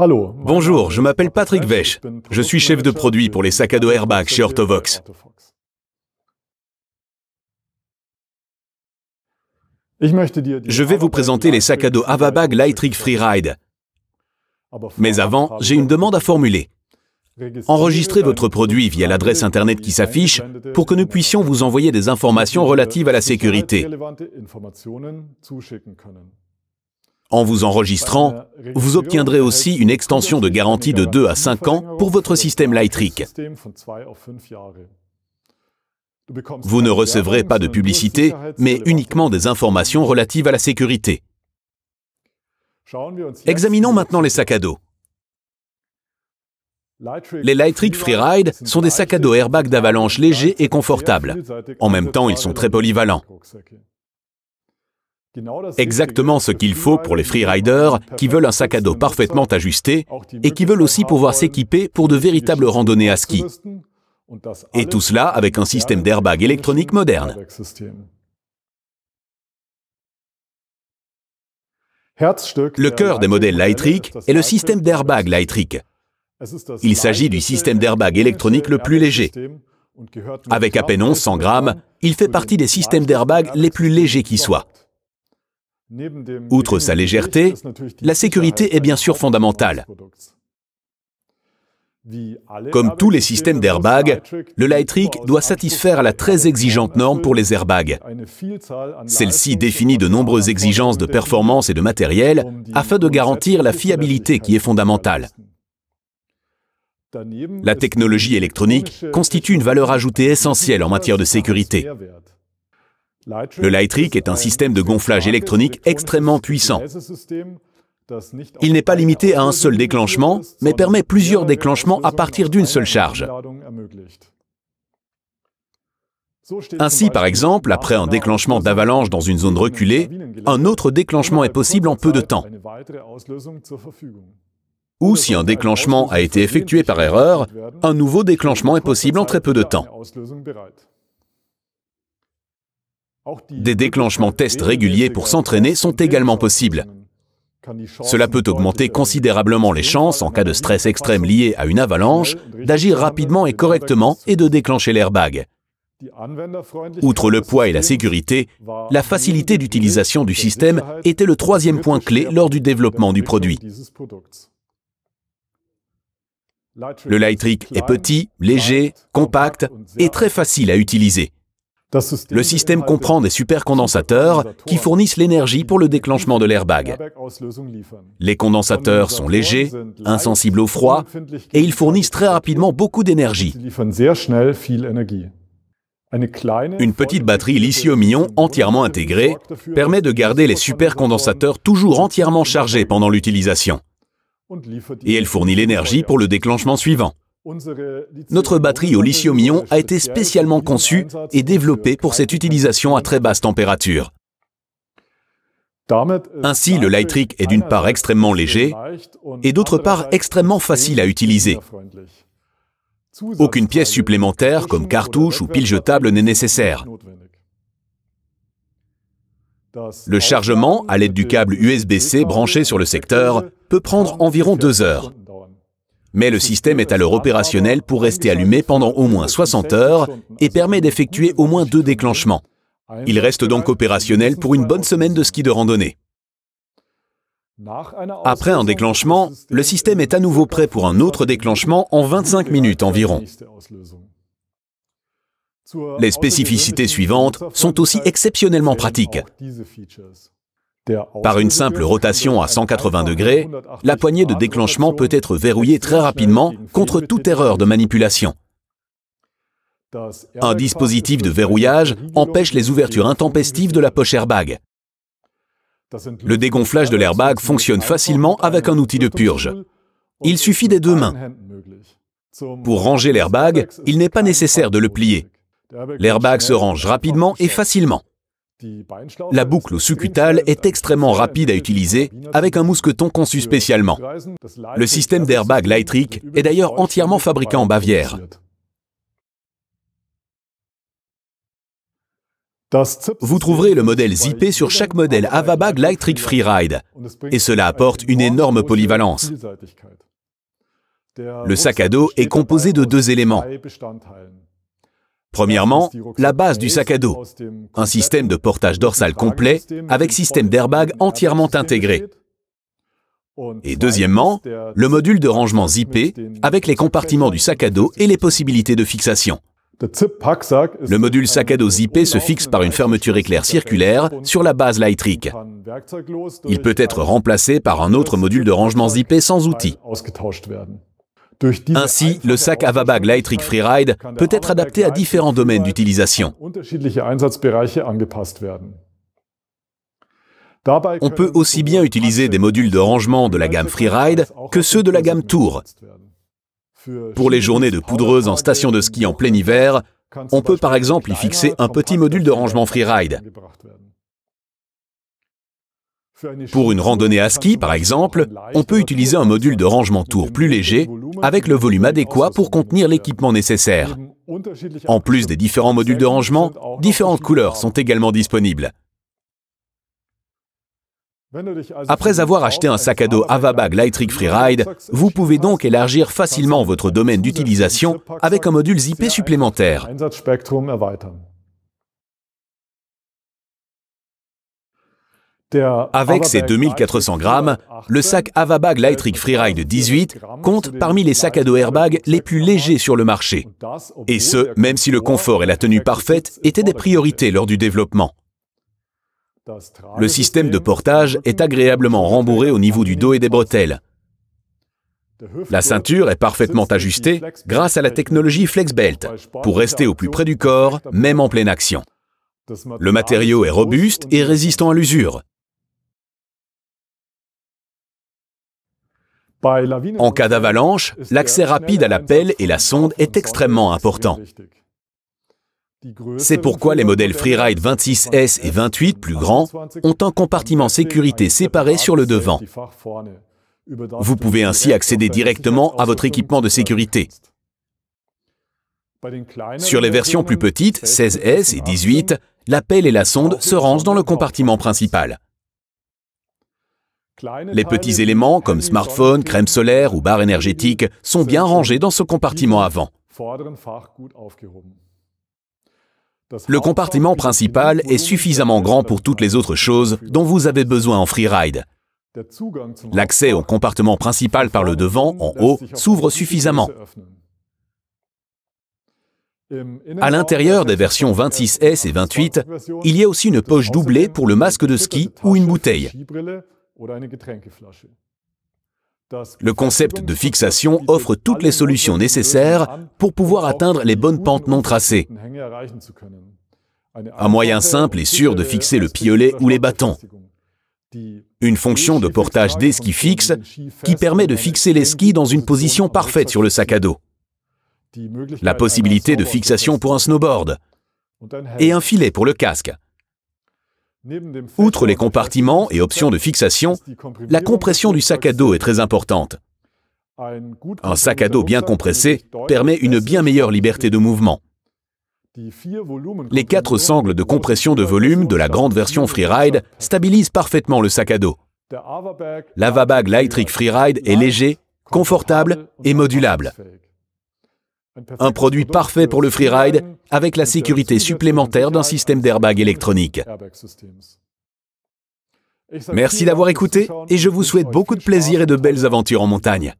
Bonjour, je m'appelle Patrick Vesch. Je suis chef de produit pour les sacs à dos airbag chez Orthovox. Je vais vous présenter les sacs à dos Avabag Lightrig Freeride. Mais avant, j'ai une demande à formuler. Enregistrez votre produit via l'adresse Internet qui s'affiche pour que nous puissions vous envoyer des informations relatives à la sécurité. En vous enregistrant, vous obtiendrez aussi une extension de garantie de 2 à 5 ans pour votre système Lightric. Vous ne recevrez pas de publicité, mais uniquement des informations relatives à la sécurité. Examinons maintenant les sacs à dos. Les Lightric Freeride sont des sacs à dos airbag d'avalanche légers et confortables. En même temps, ils sont très polyvalents. Exactement ce qu'il faut pour les freeriders qui veulent un sac à dos parfaitement ajusté et qui veulent aussi pouvoir s'équiper pour de véritables randonnées à ski. Et tout cela avec un système d'airbag électronique moderne. Le cœur des modèles Lightric est le système d'airbag Lightric. Il s'agit du système d'airbag électronique le plus léger. Avec à peine 1100 grammes, il fait partie des systèmes d'airbag les plus légers qui soient. Outre sa légèreté, la sécurité est bien sûr fondamentale. Comme tous les systèmes d'airbag, le Lightric doit satisfaire à la très exigeante norme pour les airbags. Celle-ci définit de nombreuses exigences de performance et de um matériel afin de garantir la fiabilité qui est fondamentale. La technologie électronique constitue une valeur ajoutée essentielle en matière de sécurité. Le Lightric est un système de gonflage électronique extrêmement puissant. Il n'est pas limité à un seul déclenchement, mais permet plusieurs déclenchements à partir d'une seule charge. Ainsi, par exemple, après un déclenchement d'avalanche dans une zone reculée, un autre déclenchement est possible en peu de temps. Ou si un déclenchement a été effectué par erreur, un nouveau déclenchement est possible en très peu de temps. Des déclenchements tests réguliers pour s'entraîner sont également possibles. Cela peut augmenter considérablement les chances, en cas de stress extrême lié à une avalanche, d'agir rapidement et correctement et de déclencher l'airbag. Outre le poids et la sécurité, la facilité d'utilisation du système était le troisième point clé lors du développement du produit. Le Lightric est petit, léger, compact et très facile à utiliser. Le système comprend des supercondensateurs qui fournissent l'énergie pour le déclenchement de l'airbag. Les condensateurs sont légers, insensibles au froid, et ils fournissent très rapidement beaucoup d'énergie. Une petite batterie lithium-ion entièrement intégrée permet de garder les supercondensateurs toujours entièrement chargés pendant l'utilisation. Et elle fournit l'énergie pour le déclenchement suivant. Notre batterie au lithium-ion a été spécialement conçue et développée pour cette utilisation à très basse température. Ainsi, le Lightric est d'une part extrêmement léger et d'autre part extrêmement facile à utiliser. Aucune pièce supplémentaire comme cartouche ou pile jetable n'est nécessaire. Le chargement, à l'aide du câble USB-C branché sur le secteur, peut prendre environ deux heures. Mais le système est alors opérationnel pour rester allumé pendant au moins 60 heures et permet d'effectuer au moins deux déclenchements. Il reste donc opérationnel pour une bonne semaine de ski de randonnée. Après un déclenchement, le système est à nouveau prêt pour un autre déclenchement en 25 minutes environ. Les spécificités suivantes sont aussi exceptionnellement pratiques. Par une simple rotation à 180 degrés, la poignée de déclenchement peut être verrouillée très rapidement contre toute erreur de manipulation. Un dispositif de verrouillage empêche les ouvertures intempestives de la poche airbag. Le dégonflage de l'airbag fonctionne facilement avec un outil de purge. Il suffit des deux mains. Pour ranger l'airbag, il n'est pas nécessaire de le plier. L'airbag se range rapidement et facilement. La boucle au cutale est extrêmement rapide à utiliser avec un mousqueton conçu spécialement. Le système d'airbag Lightric est d'ailleurs entièrement fabriqué en Bavière. Vous trouverez le modèle zippé sur chaque modèle Avabag Lightric Freeride, et cela apporte une énorme polyvalence. Le sac à dos est composé de deux éléments. Premièrement, la base du sac à dos, un système de portage dorsal complet avec système d'airbag entièrement intégré. Et deuxièmement, le module de rangement zippé avec les compartiments du sac à dos et les possibilités de fixation. Le module sac à dos zippé se fixe par une fermeture éclair circulaire sur la base Lightrick. Il peut être remplacé par un autre module de rangement zippé sans outil. Ainsi, le sac Avabag Lightric Freeride peut être adapté à différents domaines d'utilisation. On peut aussi bien utiliser des modules de rangement de la gamme Freeride que ceux de la gamme Tour. Pour les journées de poudreuse en station de ski en plein hiver, on peut par exemple y fixer un petit module de rangement Freeride. Pour une randonnée à ski, par exemple, on peut utiliser un module de rangement tour plus léger avec le volume adéquat pour contenir l'équipement nécessaire. En plus des différents modules de rangement, différentes couleurs sont également disponibles. Après avoir acheté un sac à dos Avabag Lightrig Freeride, vous pouvez donc élargir facilement votre domaine d'utilisation avec un module zippé supplémentaire. Avec ses 2400 grammes, le sac Avabag Lightric Freeride 18 compte parmi les sacs à dos airbag les plus légers sur le marché. Et ce, même si le confort et la tenue parfaite étaient des priorités lors du développement. Le système de portage est agréablement rembourré au niveau du dos et des bretelles. La ceinture est parfaitement ajustée grâce à la technologie FlexBelt pour rester au plus près du corps, même en pleine action. Le matériau est robuste et résistant à l'usure, En cas d'avalanche, l'accès rapide à la pelle hein. et la sonde est extrêmement important. C'est pourquoi les modèles Freeride 26S et 28 plus grands ont un compartiment sécurité séparé sur le devant. Euh, Vous pouvez ainsi accéder directement à votre équipement de sécurité. Sur les versions plus petites, 16S et 18, la pelle et la sonde se rangent dans le compartiment principal. Les petits éléments comme smartphone, crème solaire ou barre énergétique sont bien rangés dans ce compartiment avant. Le compartiment principal est suffisamment grand pour toutes les autres choses dont vous avez besoin en freeride. L'accès au compartiment principal par le devant, en haut, s'ouvre suffisamment. À l'intérieur des versions 26S et 28, il y a aussi une poche doublée pour le masque de ski ou une bouteille. Le concept de fixation offre toutes les solutions nécessaires pour pouvoir um atteindre les bonnes pentes non tracées. Un moyen simple et sûr de fixer le piolet ou les bâtons. Une fonction de portage des skis fixes qui permet de fixer les skis dans une position parfaite sur le sac à dos. La possibilité de fixation pour un snowboard. Et un filet pour le casque. Outre les compartiments et options de fixation, la compression du sac à dos est très importante. Un sac à dos bien compressé permet une bien meilleure liberté de mouvement. Les quatre sangles de compression de volume de la grande version Freeride stabilisent parfaitement le sac à dos. L'Avabag Lightric Freeride est léger, confortable et modulable. Un produit parfait pour le freeride avec la sécurité supplémentaire d'un système d'airbag électronique. Merci d'avoir écouté et je vous souhaite beaucoup de plaisir et de belles aventures en montagne.